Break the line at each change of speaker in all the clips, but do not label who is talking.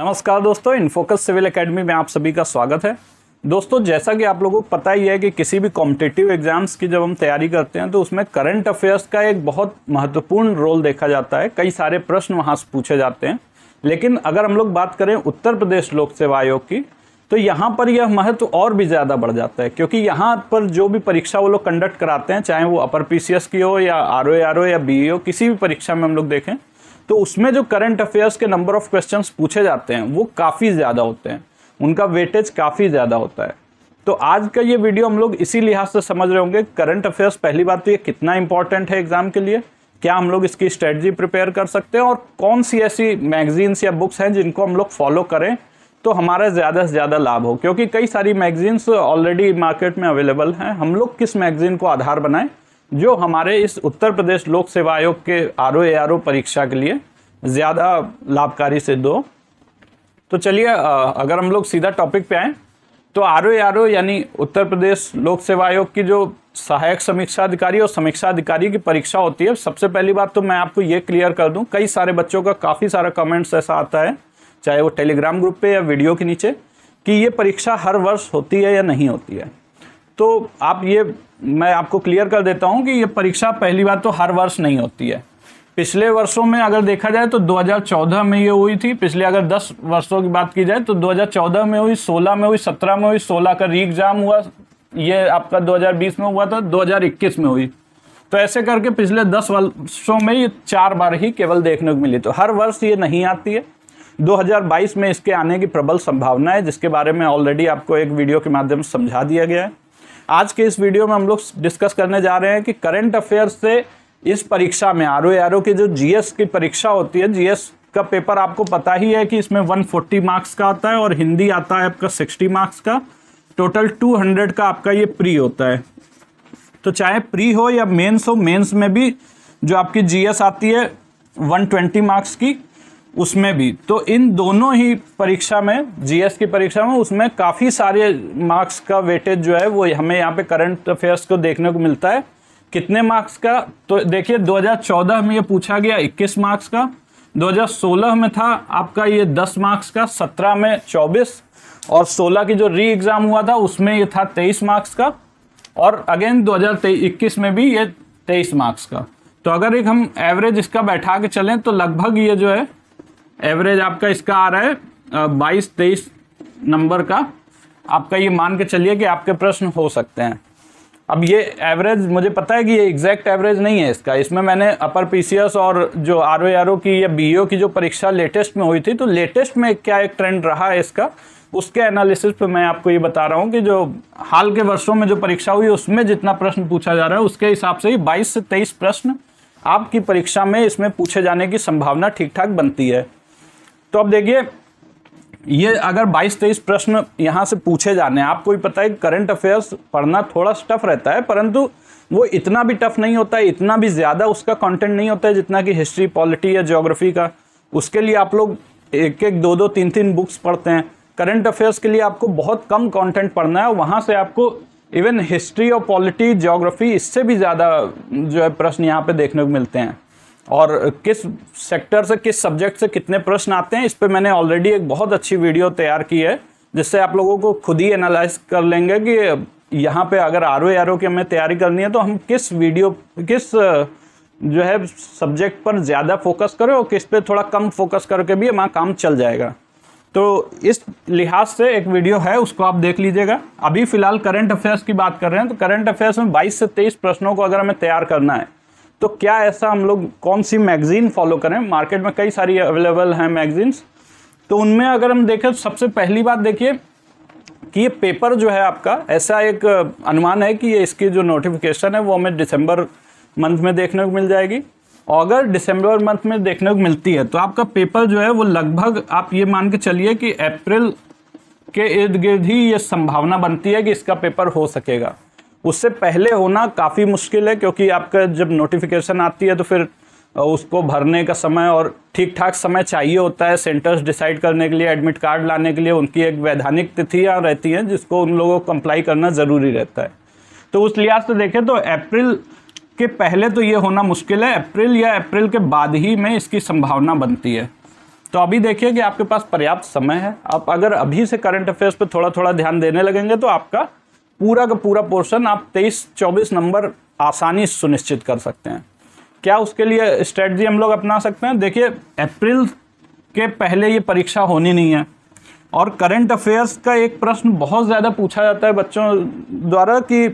नमस्कार दोस्तों InFocus civil academy में आप सभी का स्वागत है दोस्तों जैसा कि आप लोगों को पता ही है कि किसी भी कॉम्पिटेटिव एग्ज़ाम्स की जब हम तैयारी करते हैं तो उसमें करंट अफेयर्स का एक बहुत महत्वपूर्ण रोल देखा जाता है कई सारे प्रश्न वहाँ से पूछे जाते हैं लेकिन अगर हम लोग बात करें उत्तर प्रदेश लोक सेवा आयोग की तो यहाँ पर यह महत्व और भी ज़्यादा बढ़ जाता है क्योंकि यहाँ पर जो भी परीक्षा वो लोग कंडक्ट कराते हैं चाहे वो अपर पी की हो या आर ओ या बी किसी भी परीक्षा में हम लोग देखें तो उसमें जो करंट अफेयर्स के नंबर ऑफ क्वेश्चन पूछे जाते हैं वो काफ़ी ज़्यादा होते हैं उनका वेटेज काफ़ी ज़्यादा होता है तो आज का ये वीडियो हम लोग इसी लिहाज से समझ रहे होंगे करंट अफेयर्स पहली बात तो ये कितना इंपॉर्टेंट है एग्जाम के लिए क्या हम लोग इसकी स्ट्रेटजी प्रिपेयर कर सकते हैं और कौन सी ऐसी मैगजीन्स या बुक्स हैं जिनको हम लोग फॉलो करें तो हमारा ज़्यादा से ज़्यादा लाभ हो क्योंकि कई सारी मैगजीन्स ऑलरेडी मार्केट में अवेलेबल हैं हम लोग किस मैगजीन को आधार बनाएं जो हमारे इस उत्तर प्रदेश लोक सेवा आयोग के आर ओ परीक्षा के लिए ज़्यादा लाभकारी सिद्ध हो तो चलिए अगर हम लोग सीधा टॉपिक पे आएँ तो आर ओ आर ओ यानी उत्तर प्रदेश लोक सेवा आयोग की जो सहायक समीक्षा अधिकारी और समीक्षा अधिकारी की परीक्षा होती है सबसे पहली बात तो मैं आपको ये क्लियर कर दूं कई सारे बच्चों का काफ़ी सारा कमेंट्स ऐसा आता है चाहे वो टेलीग्राम ग्रुप पे या वीडियो के नीचे कि ये परीक्षा हर वर्ष होती है या नहीं होती है तो आप ये मैं आपको क्लियर कर देता हूँ कि ये परीक्षा पहली बार तो हर वर्ष नहीं होती है पिछले वर्षों में अगर देखा जाए तो 2014 में ये हुई थी पिछले अगर 10 वर्षों की बात की जाए तो 2014 में हुई 16 में हुई 17 में हुई 16 का री एग्ज़ाम हुआ ये आपका 2020 में हुआ था 2021 में हुई तो ऐसे करके पिछले 10 वर्षों में ये चार बार ही केवल देखने को मिली तो हर वर्ष ये नहीं आती है 2022 में इसके आने की प्रबल संभावना है जिसके बारे में ऑलरेडी आपको एक वीडियो के माध्यम से समझा दिया गया है आज के इस वीडियो में हम लोग डिस्कस करने जा रहे हैं कि करंट अफेयर्स से इस परीक्षा में आर ओ आर ओ की जो जीएस की परीक्षा होती है जीएस का पेपर आपको पता ही है कि इसमें 140 मार्क्स का आता है और हिंदी आता है आपका 60 मार्क्स का टोटल 200 का आपका ये प्री होता है तो चाहे प्री हो या मेंस हो मेंस में भी जो आपकी जीएस आती है 120 मार्क्स की उसमें भी तो इन दोनों ही परीक्षा में जीएस की परीक्षा में उसमें काफ़ी सारे मार्क्स का वेटेज जो है वो हमें यहाँ पे करंट अफेयर्स को देखने को मिलता है कितने मार्क्स का तो देखिए 2014 में ये पूछा गया 21 मार्क्स का 2016 में था आपका ये 10 मार्क्स का 17 में 24 और 16 की जो री एग्ज़ाम हुआ था उसमें ये था 23 मार्क्स का और अगेन 2021 में भी ये 23 मार्क्स का तो अगर एक हम एवरेज इसका बैठा के चलें तो लगभग ये जो है एवरेज आपका इसका आ रहा है बाईस तेईस नंबर का आपका ये मान के चलिए कि आपके प्रश्न हो सकते हैं अब ये एवरेज मुझे पता है कि ये एग्जैक्ट एवरेज नहीं है इसका इसमें मैंने अपर पीसीएस और जो आर ओ की या बी e की जो परीक्षा लेटेस्ट में हुई थी तो लेटेस्ट में क्या एक ट्रेंड रहा है इसका उसके एनालिसिस पे मैं आपको ये बता रहा हूँ कि जो हाल के वर्षों में जो परीक्षा हुई उसमें जितना प्रश्न पूछा जा रहा है उसके हिसाब से ही बाईस से तेईस प्रश्न आपकी परीक्षा में इसमें पूछे जाने की संभावना ठीक ठाक बनती है तो अब देखिए ये अगर 22 तेईस प्रश्न यहाँ से पूछे जाने आपको भी पता है करंट अफेयर्स पढ़ना थोड़ा टफ रहता है परंतु वो इतना भी टफ नहीं होता है इतना भी ज़्यादा उसका कंटेंट नहीं होता है जितना कि हिस्ट्री पॉलिटी या ज्योग्राफी का उसके लिए आप लोग एक एक दो दो तीन तीन बुक्स पढ़ते हैं करंट अफेयर्स के लिए आपको बहुत कम कॉन्टेंट पढ़ना है वहाँ से आपको इवन हिस्ट्री और पॉलिटी ज्योग्राफी इससे भी ज़्यादा जो है प्रश्न यहाँ पर देखने को मिलते हैं और किस सेक्टर से किस सब्जेक्ट से कितने प्रश्न आते हैं इस पर मैंने ऑलरेडी एक बहुत अच्छी वीडियो तैयार की है जिससे आप लोगों को खुद ही एनालाइज कर लेंगे कि यहाँ पे अगर आर ओ आर ओ की हमें तैयारी करनी है तो हम किस वीडियो किस जो है सब्जेक्ट पर ज़्यादा फोकस करें और किस पे थोड़ा कम फोकस करके भी हमारा काम चल जाएगा तो इस लिहाज से एक वीडियो है उसको आप देख लीजिएगा अभी फ़िलहाल करंट अफेयर्स की बात कर रहे हैं तो करंट अफेयर्स में 22 से 23 प्रश्नों को अगर हमें तैयार करना है तो क्या ऐसा हम लोग कौन सी मैगज़ीन फॉलो करें मार्केट में कई सारी अवेलेबल हैं मैगज़ीन्स तो उनमें अगर हम देखें तो सबसे पहली बात देखिए कि ये पेपर जो है आपका ऐसा एक अनुमान है कि ये इसकी जो नोटिफिकेशन है वो हमें दिसंबर मंथ में देखने को मिल जाएगी और अगर दिसंबर मंथ में देखने को मिलती है तो आपका पेपर जो है वो लगभग आप ये मान के चलिए कि अप्रैल के इर्द गिर्द ही ये संभावना बनती है कि इसका पेपर हो सकेगा उससे पहले होना काफ़ी मुश्किल है क्योंकि आपका जब नोटिफिकेशन आती है तो फिर उसको भरने का समय और ठीक ठाक समय चाहिए होता है सेंटर्स डिसाइड करने के लिए एडमिट कार्ड लाने के लिए उनकी एक वैधानिक तिथियाँ रहती हैं जिसको उन लोगों को कंप्लाई करना ज़रूरी रहता है तो उस लिहाज से देखें तो अप्रैल के पहले तो ये होना मुश्किल है अप्रैल या अप्रैल के बाद ही में इसकी संभावना बनती है तो अभी देखिए कि आपके पास पर्याप्त समय है आप अगर अभी से करंट अफेयर्स पर थोड़ा थोड़ा ध्यान देने लगेंगे तो आपका पूरा का पूरा पोर्शन आप 23-24 नंबर आसानी सुनिश्चित कर सकते हैं क्या उसके लिए स्ट्रेटजी हम लोग अपना सकते हैं देखिए अप्रैल के पहले ये परीक्षा होनी नहीं है और करंट अफेयर्स का एक प्रश्न बहुत ज़्यादा पूछा जाता है बच्चों द्वारा कि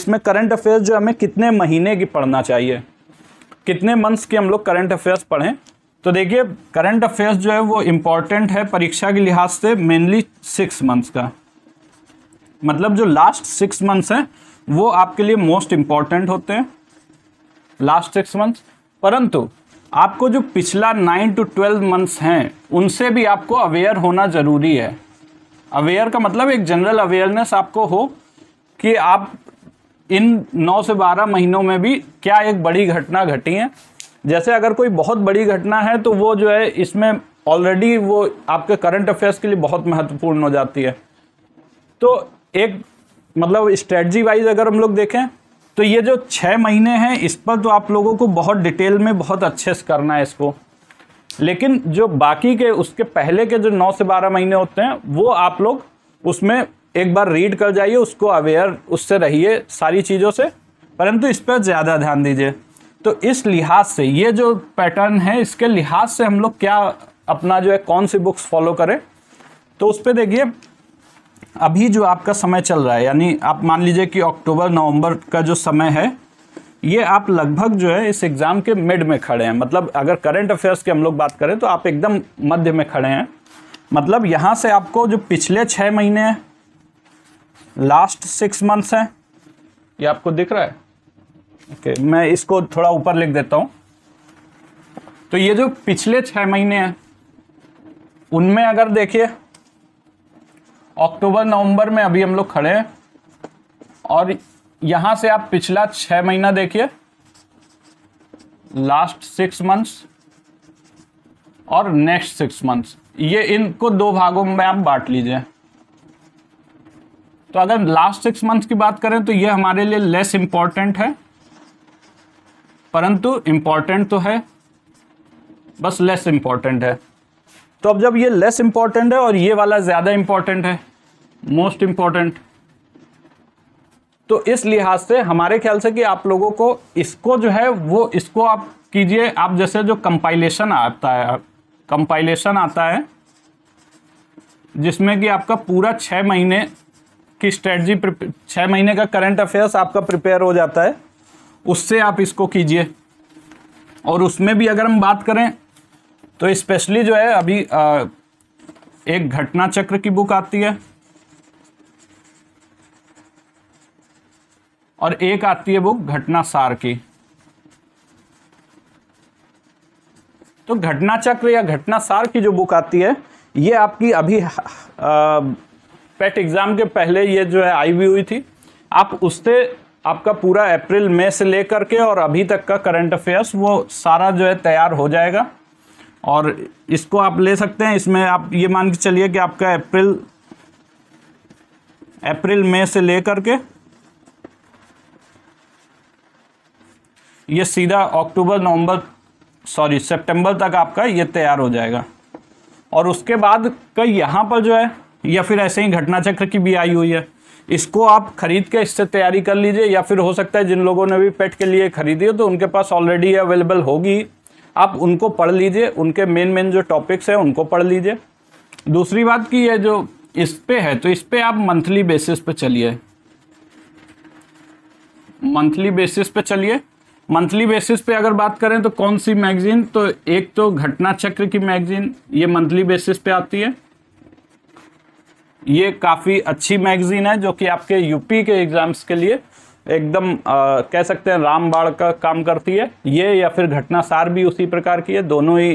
इसमें करंट अफेयर्स जो हमें कितने महीने की पढ़ना चाहिए कितने मंथ्स की हम लोग करंट अफेयर्स पढ़ें तो देखिए करंट अफेयर्स जो है वो इम्पॉर्टेंट है परीक्षा के लिहाज से मेनली सिक्स मंथ्स का मतलब जो लास्ट सिक्स मंथ्स हैं वो आपके लिए मोस्ट इम्पॉर्टेंट होते हैं लास्ट सिक्स मंथ्स परंतु आपको जो पिछला नाइन टू ट्वेल्व मंथ्स हैं उनसे भी आपको अवेयर होना ज़रूरी है अवेयर का मतलब एक जनरल अवेयरनेस आपको हो कि आप इन नौ से बारह महीनों में भी क्या एक बड़ी घटना घटी है जैसे अगर कोई बहुत बड़ी घटना है तो वो जो है इसमें ऑलरेडी वो आपके करंट अफेयर्स के लिए बहुत महत्वपूर्ण हो जाती है तो एक मतलब स्ट्रेटजी वाइज अगर हम लोग देखें तो ये जो छः महीने हैं इस पर तो आप लोगों को बहुत डिटेल में बहुत अच्छे से करना है इसको लेकिन जो बाकी के उसके पहले के जो नौ से बारह महीने होते हैं वो आप लोग उसमें एक बार रीड कर जाइए उसको अवेयर उससे रहिए सारी चीज़ों से परंतु इस पर ज़्यादा ध्यान दीजिए तो इस लिहाज से ये जो पैटर्न है इसके लिहाज से हम लोग क्या अपना जो है कौन सी बुक्स फॉलो करें तो उस पर देखिए अभी जो आपका समय चल रहा है यानी आप मान लीजिए कि अक्टूबर नवंबर का जो समय है ये आप लगभग जो है इस एग्ज़ाम के मिड में खड़े हैं मतलब अगर करंट अफेयर्स की हम लोग बात करें तो आप एकदम मध्य में खड़े हैं मतलब यहाँ से आपको जो पिछले छः महीने हैं लास्ट सिक्स मंथ्स हैं ये आपको दिख रहा है ओके मैं इसको थोड़ा ऊपर लिख देता हूँ तो ये जो पिछले छः महीने हैं उनमें अगर देखिए अक्टूबर नवंबर में अभी हम लोग खड़े हैं और यहां से आप पिछला छह महीना देखिए लास्ट सिक्स मंथ्स और नेक्स्ट सिक्स मंथ्स ये इनको दो भागों में आप बांट लीजिए तो अगर लास्ट सिक्स मंथ्स की बात करें तो ये हमारे लिए लेस इंपॉर्टेंट है परंतु इंपॉर्टेंट तो है बस लेस इंपॉर्टेंट है तो अब जब ये लेस इंपॉर्टेंट है और ये वाला ज़्यादा इंपॉर्टेंट है मोस्ट इम्पॉर्टेंट तो इस लिहाज से हमारे ख्याल से कि आप लोगों को इसको जो है वो इसको आप कीजिए आप जैसे जो कंपाइलेशन आता है कंपाइलेशन आता है जिसमें कि आपका पूरा छः महीने की स्ट्रेटजी छः महीने का करंट अफेयर्स आपका प्रिपेयर हो जाता है उससे आप इसको कीजिए और उसमें भी अगर हम बात करें तो स्पेशली जो है अभी आ, एक घटना चक्र की बुक आती है और एक आती है बुक घटना सार की तो घटना चक्र या घटना सार की जो बुक आती है ये आपकी अभी पेट एग्जाम के पहले ये जो है आई भी हुई थी आप उससे आपका पूरा अप्रैल मई से लेकर के और अभी तक का करंट अफेयर्स वो सारा जो है तैयार हो जाएगा और इसको आप ले सकते हैं इसमें आप ये मान के चलिए कि आपका अप्रैल अप्रैल मई से लेकर के ये सीधा अक्टूबर नवंबर सॉरी सितंबर तक आपका ये तैयार हो जाएगा और उसके बाद कई यहाँ पर जो है या फिर ऐसे ही घटना चक्र की भी आई हुई है इसको आप खरीद के इससे तैयारी कर लीजिए या फिर हो सकता है जिन लोगों ने भी पेट के लिए खरीदी हो तो उनके पास ऑलरेडी अवेलेबल होगी आप उनको पढ़ लीजिए उनके मेन मेन जो टॉपिक्स हैं उनको पढ़ लीजिए दूसरी बात की ये जो इस पे है तो इस पे आप मंथली बेसिस पे चलिए मंथली बेसिस पे चलिए मंथली बेसिस पे अगर बात करें तो कौन सी मैगजीन तो एक तो घटना चक्र की मैगजीन ये मंथली बेसिस पे आती है ये काफ़ी अच्छी मैगजीन है जो कि आपके यूपी के एग्जाम्स के लिए एकदम आ, कह सकते हैं रामबाड़ का काम करती है ये या फिर घटनासार भी उसी प्रकार की है दोनों ही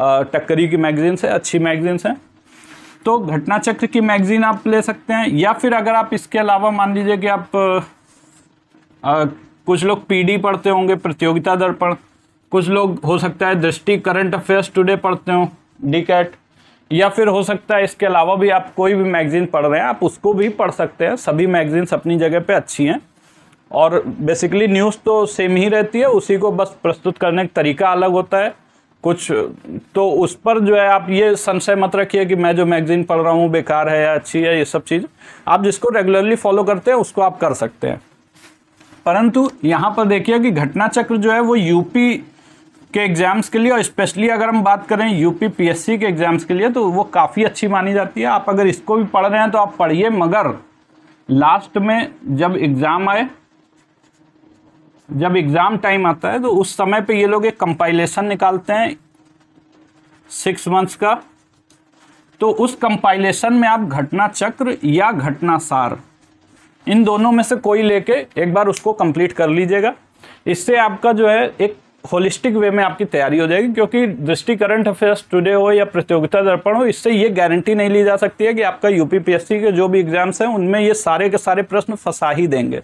टक्करी की मैगजीन्स है अच्छी मैगजीन्स हैं तो घटना चक्र की मैगजीन आप ले सकते हैं या फिर अगर आप इसके अलावा मान लीजिए कि आप आ, कुछ लोग पीडी पढ़ते होंगे प्रतियोगिता दर्पण कुछ लोग हो सकता है दृष्टि करंट अफेयर्स टुडे पढ़ते हो डी कैट या फिर हो सकता है इसके अलावा भी आप कोई भी मैगज़ीन पढ़ रहे हैं आप उसको भी पढ़ सकते हैं सभी मैगज़ीन्स अपनी जगह पे अच्छी हैं और बेसिकली न्यूज़ तो सेम ही रहती है उसी को बस प्रस्तुत करने का तरीका अलग होता है कुछ तो उस पर जो है आप ये संशय मत रखिए कि मैं जो मैगज़ीन पढ़ रहा हूँ बेकार है या अच्छी है ये सब चीज़ आप जिसको रेगुलरली फॉलो करते हैं उसको आप कर सकते हैं परंतु यहाँ पर देखिए कि घटना चक्र जो है वो यूपी के एग्ज़ाम्स के लिए और स्पेशली अगर हम बात करें यूपी पीएससी के एग्ज़ाम्स के लिए तो वो काफ़ी अच्छी मानी जाती है आप अगर इसको भी पढ़ रहे हैं तो आप पढ़िए मगर लास्ट में जब एग्ज़ाम आए जब एग्ज़ाम टाइम आता है तो उस समय पे ये लोग एक कंपाइलेशन निकालते हैं सिक्स मंथ्स का तो उस कंपाइलेशन में आप घटना चक्र या घटनासार इन दोनों में से कोई लेके एक बार उसको कंप्लीट कर लीजिएगा इससे आपका जो है एक होलिस्टिक वे में आपकी तैयारी हो जाएगी क्योंकि दृष्टि करंट अफेयर्स टुडे हो या प्रतियोगिता दर्पण हो इससे ये गारंटी नहीं ली जा सकती है कि आपका यूपीपीएससी के जो भी एग्जाम्स हैं उनमें ये सारे के सारे प्रश्न फंसा ही देंगे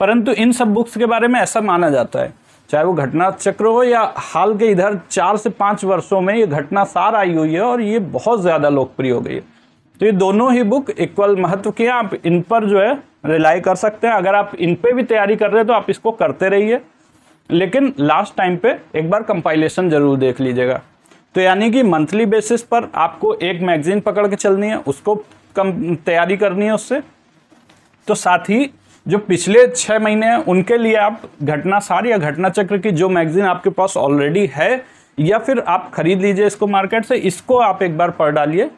परंतु इन सब बुक्स के बारे में ऐसा माना जाता है चाहे वो घटना चक्र हो या हाल के इधर चार से पाँच वर्षों में ये घटना सार आई हुई है और ये बहुत ज़्यादा लोकप्रिय हो गई है तो ये दोनों ही बुक इक्वल महत्व की हैं आप इन पर जो है रिलाई कर सकते हैं अगर आप इन पे भी तैयारी कर रहे हैं तो आप इसको करते रहिए लेकिन लास्ट टाइम पे एक बार कंपाइलेशन ज़रूर देख लीजिएगा तो यानी कि मंथली बेसिस पर आपको एक मैगजीन पकड़ के चलनी है उसको कम तैयारी करनी है उससे तो साथ ही जो पिछले छः महीने हैं उनके लिए आप घटना सार या घटना चक्र की जो मैगजीन आपके पास ऑलरेडी है या फिर आप खरीद लीजिए इसको मार्केट से इसको आप एक बार पढ़ डालिए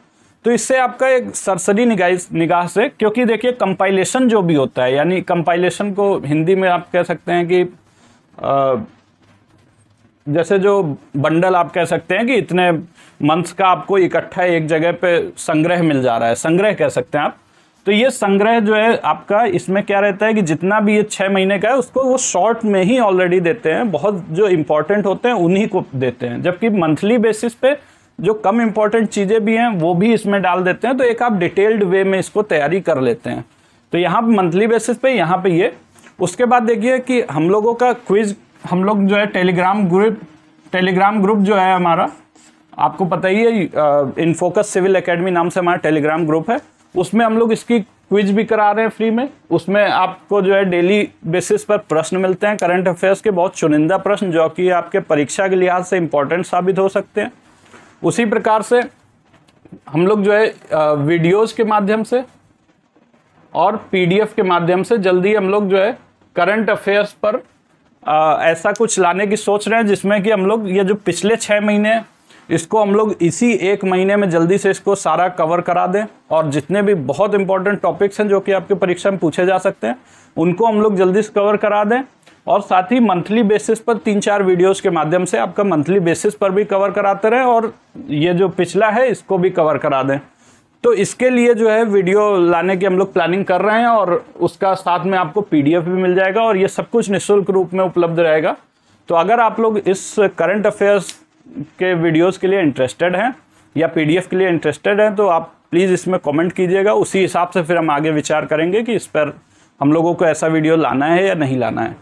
तो इससे आपका एक सरसरी निगाह निगाह से क्योंकि देखिए कंपाइलेशन जो भी होता है यानी कंपाइलेशन को हिंदी में आप कह सकते हैं कि आ, जैसे जो बंडल आप कह सकते हैं कि इतने मंथ्स का आपको इकट्ठा एक जगह पे संग्रह मिल जा रहा है संग्रह कह सकते हैं आप तो ये संग्रह जो है आपका इसमें क्या रहता है कि जितना भी ये छः महीने का है उसको वो शॉर्ट में ही ऑलरेडी देते हैं बहुत जो इम्पोर्टेंट होते हैं उन्हीं को देते हैं जबकि मंथली बेसिस पे जो कम इम्पॉर्टेंट चीज़ें भी हैं वो भी इसमें डाल देते हैं तो एक आप डिटेल्ड वे में इसको तैयारी कर लेते हैं तो यहाँ मंथली बेसिस पे यहाँ पे ये उसके बाद देखिए कि हम लोगों का क्विज हम लोग जो है टेलीग्राम ग्रुप टेलीग्राम ग्रुप जो है हमारा आपको पता ही है इनफोकस सिविल अकेडमी नाम से हमारा टेलीग्राम ग्रुप है उसमें हम लोग इसकी क्विज भी करा रहे हैं फ्री में उसमें आपको जो है डेली बेसिस पर प्रश्न मिलते हैं करंट अफेयर्स के बहुत चुनिंदा प्रश्न जो कि आपके परीक्षा के लिहाज से इंपॉर्टेंट साबित हो सकते हैं उसी प्रकार से हम लोग जो है वीडियोस के माध्यम से और पीडीएफ के माध्यम से जल्दी हम लोग जो है करंट अफेयर्स पर आ, ऐसा कुछ लाने की सोच रहे हैं जिसमें कि हम लोग ये जो पिछले छः महीने इसको हम लोग इसी एक महीने में जल्दी से इसको सारा कवर करा दें और जितने भी बहुत इंपॉर्टेंट टॉपिक्स हैं जो कि आपके परीक्षा में पूछे जा सकते हैं उनको हम लोग जल्दी से कवर करा दें और साथ ही मंथली बेसिस पर तीन चार वीडियोस के माध्यम से आपका मंथली बेसिस पर भी कवर कराते रहें और ये जो पिछला है इसको भी कवर करा दें तो इसके लिए जो है वीडियो लाने की हम लोग प्लानिंग कर रहे हैं और उसका साथ में आपको पीडीएफ भी मिल जाएगा और ये सब कुछ निःशुल्क रूप में उपलब्ध रहेगा तो अगर आप लोग इस करंट अफेयर्स के वीडियोज़ के लिए इंटरेस्टेड हैं या पी के लिए इंटरेस्टेड हैं तो आप प्लीज़ इसमें कमेंट कीजिएगा उसी हिसाब से फिर हम आगे विचार करेंगे कि इस पर हम लोगों को ऐसा वीडियो लाना है या नहीं लाना है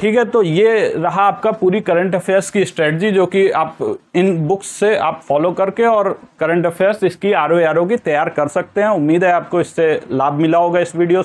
ठीक है तो ये रहा आपका पूरी करंट अफेयर्स की स्ट्रेटजी जो कि आप इन बुक्स से आप फॉलो करके और करंट अफेयर्स इसकी आर ओ की तैयार कर सकते हैं उम्मीद है आपको इससे लाभ मिला होगा इस वीडियो